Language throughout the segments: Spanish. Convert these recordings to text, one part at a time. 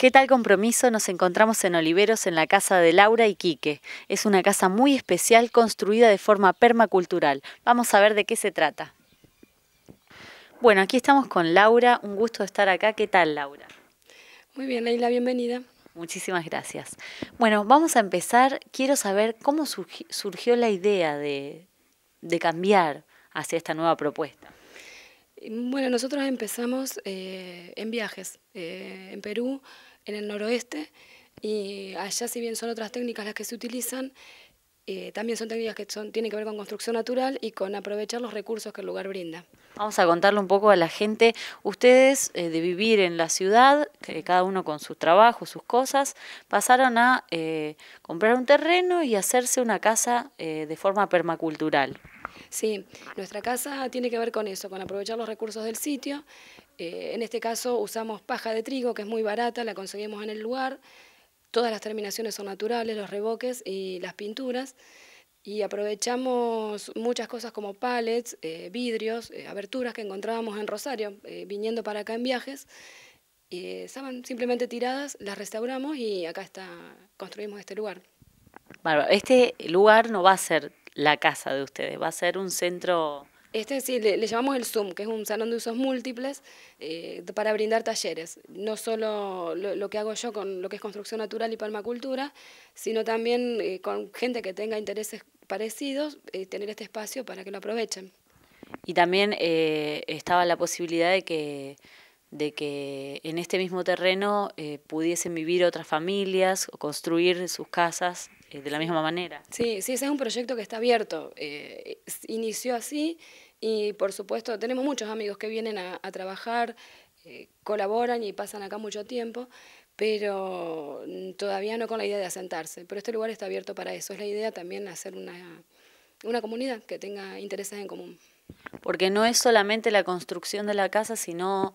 ¿Qué tal compromiso? Nos encontramos en Oliveros en la casa de Laura y Quique. Es una casa muy especial construida de forma permacultural. Vamos a ver de qué se trata. Bueno, aquí estamos con Laura. Un gusto estar acá. ¿Qué tal, Laura? Muy bien, Leila, bienvenida. Muchísimas gracias. Bueno, vamos a empezar. Quiero saber cómo surgió la idea de, cambiar hacia esta nueva propuesta. Bueno, nosotros empezamos eh, en viajes eh, en Perú en el noroeste y allá si bien son otras técnicas las que se utilizan, eh, también son técnicas que son, tienen que ver con construcción natural y con aprovechar los recursos que el lugar brinda. Vamos a contarle un poco a la gente, ustedes eh, de vivir en la ciudad, cada uno con sus trabajos, sus cosas, pasaron a eh, comprar un terreno y hacerse una casa de forma permacultural. Sí, nuestra casa tiene que ver con eso, con aprovechar los recursos del sitio, eh, en este caso usamos paja de trigo, que es muy barata, la conseguimos en el lugar. Todas las terminaciones son naturales, los reboques y las pinturas. Y aprovechamos muchas cosas como palets, eh, vidrios, eh, aberturas que encontrábamos en Rosario, viniendo para acá en viajes. estaban simplemente tiradas, las restauramos y acá está, construimos este lugar. Este lugar no va a ser la casa de ustedes, va a ser un centro este sí, le, llamamos el Zoom, que es un salón de usos múltiples eh, para brindar talleres. No solo lo, que hago yo con lo que es construcción natural y palmacultura, sino también eh, con gente que tenga intereses parecidos, eh, tener este espacio para que lo aprovechen. Y también estaba la posibilidad de que de que en este mismo terreno pudiesen vivir otras familias o construir sus casas eh, de la misma manera. Sí, sí, ese es un proyecto que está abierto. Eh, inició así y por supuesto tenemos muchos amigos que vienen a, trabajar, eh, colaboran y pasan acá mucho tiempo, pero todavía no con la idea de asentarse. Pero este lugar está abierto para eso. Es la idea también hacer una, una comunidad que tenga intereses en común. Porque no es solamente la construcción de la casa, sino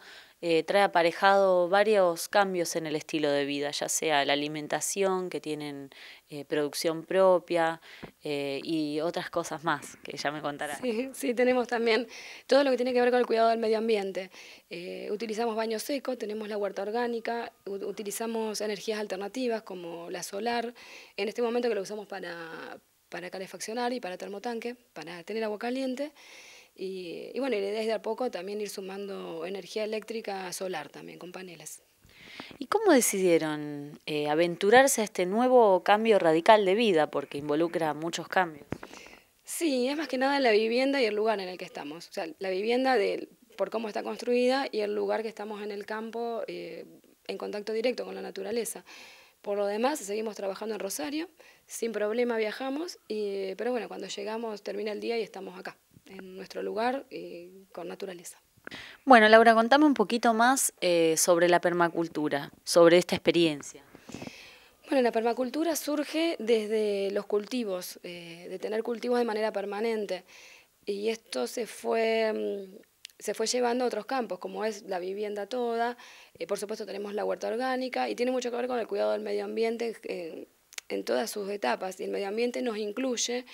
eh, trae aparejado varios cambios en el estilo de vida, ya sea la alimentación, que tienen eh, producción propia eh, y otras cosas más que ya me contarás. Sí, tenemos también todo lo que tiene que ver con el cuidado del medio ambiente. utilizamos baño seco, tenemos la huerta orgánica, utilizamos energías alternativas como la solar, en este momento que lo usamos para, para calefaccionar y para termotanque, para tener agua caliente. Y, y bueno, y desde a poco también ir sumando energía eléctrica solar también con paneles. ¿Y cómo decidieron eh, aventurarse a este nuevo cambio radical de vida? Porque involucra muchos cambios. Sí, es más que nada la vivienda y el lugar en el que estamos. O sea, la vivienda de, por cómo está construida y el lugar que estamos en el campo eh, en contacto directo con la naturaleza. Por lo demás, seguimos trabajando en Rosario, sin problema viajamos, pero bueno, cuando llegamos termina el día y estamos acá en nuestro lugar y eh, con naturaleza. Bueno, Laura, contame un poquito más eh, sobre la permacultura, sobre esta experiencia. Bueno, la permacultura surge desde los cultivos, eh, de tener cultivos de manera permanente. Y esto se fue, mm, se fue llevando a otros campos, como es la vivienda toda. por supuesto, tenemos la huerta orgánica y tiene mucho que ver con el cuidado del medio ambiente en todas sus etapas. Y el medio ambiente nos incluye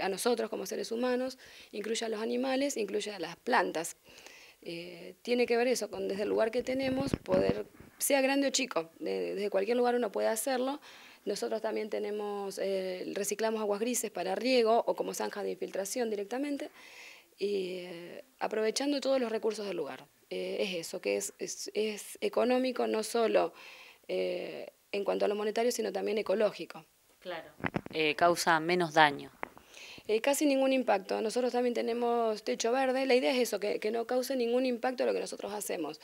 a nosotros como seres humanos, incluye a los animales, incluye a las plantas. Eh, tiene que ver eso, con desde el lugar que tenemos, poder, sea grande o chico, desde cualquier lugar uno puede hacerlo. Nosotros también tenemos, eh, reciclamos aguas grises para riego o como zanja de infiltración directamente, y eh, aprovechando todos los recursos del lugar. es eso, que es, es, es económico no solo en cuanto a lo monetario, sino también ecológico. Claro. causa menos daño. Eh, casi ningún impacto. Nosotros también tenemos techo verde. La idea es eso, que, no cause ningún impacto a lo que nosotros hacemos.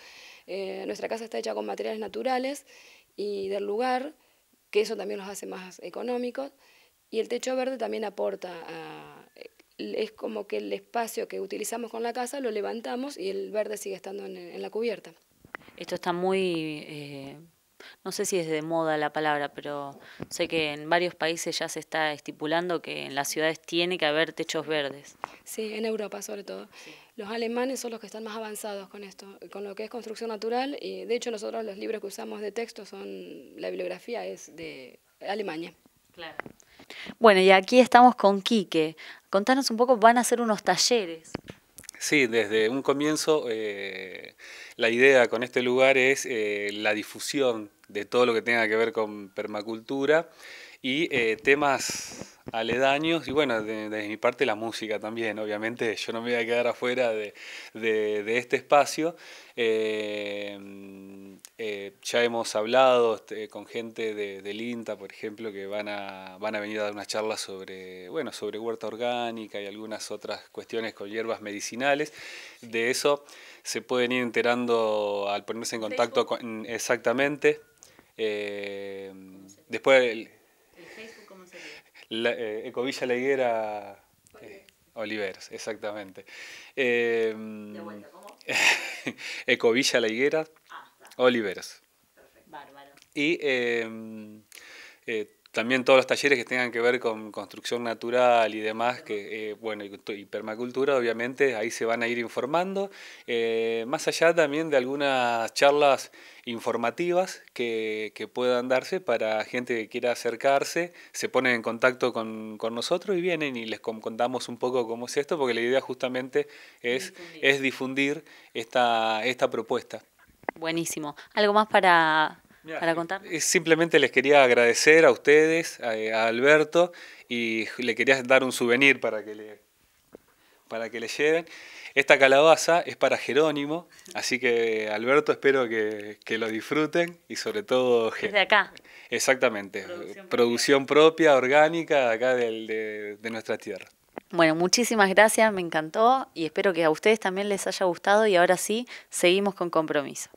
Eh, nuestra casa está hecha con materiales naturales y del lugar, que eso también los hace más económicos. Y el techo verde también aporta eh, Es como que el espacio que utilizamos con la casa lo levantamos y el verde sigue estando en, la cubierta. Esto está muy no sé si es de moda la palabra, pero sé que en varios países ya se está estipulando que en las ciudades tiene que haber techos verdes. Sí, en Europa sobre todo. Los alemanes son los que están más avanzados con esto, con lo que es construcción natural, y de hecho nosotros los libros que usamos de texto son, la bibliografía es de Alemania. Claro. Bueno, y aquí estamos con Quique. Contanos un poco, van a hacer unos talleres. Sí, desde un comienzo eh, la idea con este lugar es eh, la difusión de todo lo que tenga que ver con permacultura y eh, temas aledaños y bueno, de, mi parte la música también, obviamente yo no me voy a quedar afuera de, este espacio. Eh, eh, ya hemos hablado este, con gente del INTA, por ejemplo, que van a, van a venir a dar una charla sobre, bueno, sobre huerta orgánica y algunas otras cuestiones con hierbas medicinales. De eso se pueden ir enterando al ponerse en contacto exactamente eh, después... El, Facebook cómo sería? La, eh, Ecovilla La eh, Oliveros, exactamente. De vuelta, ¿cómo? Eh, Ecovilla La ah, Oliveros. Perfecto. Bárbaro. Y em, eh, también todos los talleres que tengan que ver con construcción natural y demás, que eh, bueno, y, permacultura, obviamente, ahí se van a ir informando. Eh, más allá también de algunas charlas informativas que, puedan darse para gente que quiera acercarse, se ponen en contacto con, nosotros y vienen y les contamos un poco cómo es esto, porque la idea justamente es difundir, es difundir esta, esta propuesta. Buenísimo. ¿Algo más para para Simplemente les quería agradecer a ustedes, a, Alberto, y le quería dar un souvenir para que le, para que le lleven. Esta calabaza es para Jerónimo, así que Alberto, espero que, lo disfruten y sobre todo... Desde acá. Exactamente, producción, propia. orgánica, acá de nuestra tierra. Bueno, muchísimas gracias, me encantó y espero que a ustedes también les haya gustado y ahora sí, seguimos con compromiso.